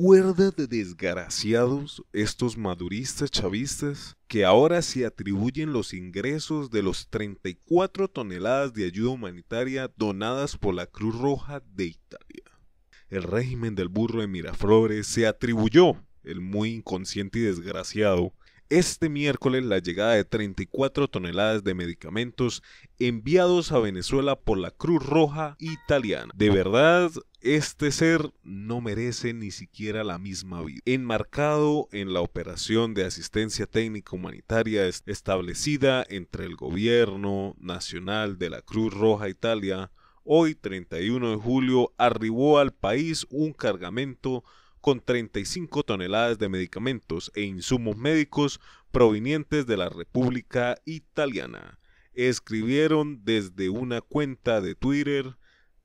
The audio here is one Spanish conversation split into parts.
cuerda de desgraciados estos maduristas chavistas que ahora se atribuyen los ingresos de los 34 toneladas de ayuda humanitaria donadas por la Cruz Roja de Italia. El régimen del burro de Miraflores se atribuyó, el muy inconsciente y desgraciado, este miércoles la llegada de 34 toneladas de medicamentos enviados a Venezuela por la Cruz Roja Italiana. De verdad, este ser no merece ni siquiera la misma vida. Enmarcado en la operación de asistencia técnica humanitaria establecida entre el gobierno nacional de la Cruz Roja Italia, hoy 31 de julio arribó al país un cargamento con 35 toneladas de medicamentos e insumos médicos provenientes de la República Italiana. Escribieron desde una cuenta de Twitter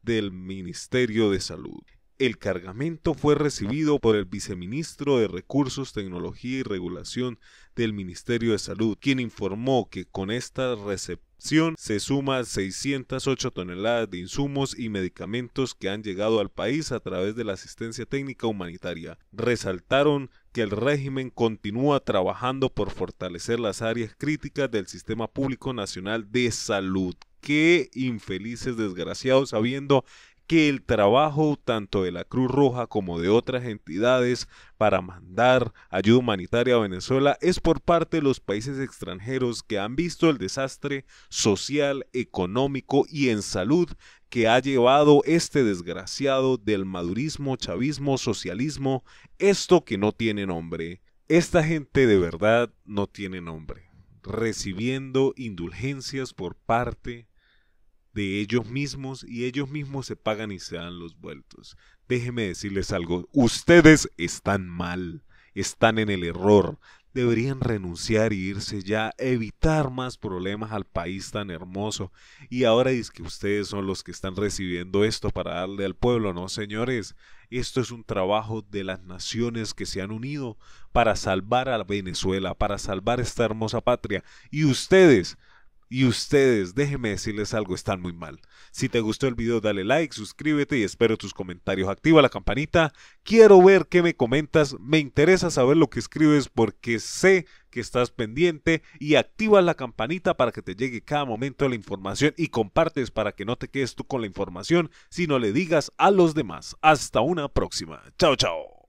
del Ministerio de Salud. El cargamento fue recibido por el viceministro de Recursos, Tecnología y Regulación del Ministerio de Salud, quien informó que con esta recepción se suman 608 toneladas de insumos y medicamentos que han llegado al país a través de la asistencia técnica humanitaria. Resaltaron que el régimen continúa trabajando por fortalecer las áreas críticas del Sistema Público Nacional de Salud. Qué infelices desgraciados habiendo que el trabajo tanto de la Cruz Roja como de otras entidades para mandar ayuda humanitaria a Venezuela es por parte de los países extranjeros que han visto el desastre social, económico y en salud que ha llevado este desgraciado del madurismo, chavismo, socialismo, esto que no tiene nombre. Esta gente de verdad no tiene nombre, recibiendo indulgencias por parte de ellos mismos y ellos mismos se pagan y se dan los vueltos. Déjeme decirles algo, ustedes están mal, están en el error, deberían renunciar y irse ya, evitar más problemas al país tan hermoso. Y ahora dice que ustedes son los que están recibiendo esto para darle al pueblo, no señores. Esto es un trabajo de las naciones que se han unido para salvar a Venezuela, para salvar esta hermosa patria. Y ustedes y ustedes, déjenme decirles algo, están muy mal. Si te gustó el video, dale like, suscríbete y espero tus comentarios. Activa la campanita. Quiero ver qué me comentas. Me interesa saber lo que escribes porque sé que estás pendiente y activa la campanita para que te llegue cada momento la información y compartes para que no te quedes tú con la información, sino le digas a los demás. Hasta una próxima. Chao, chao.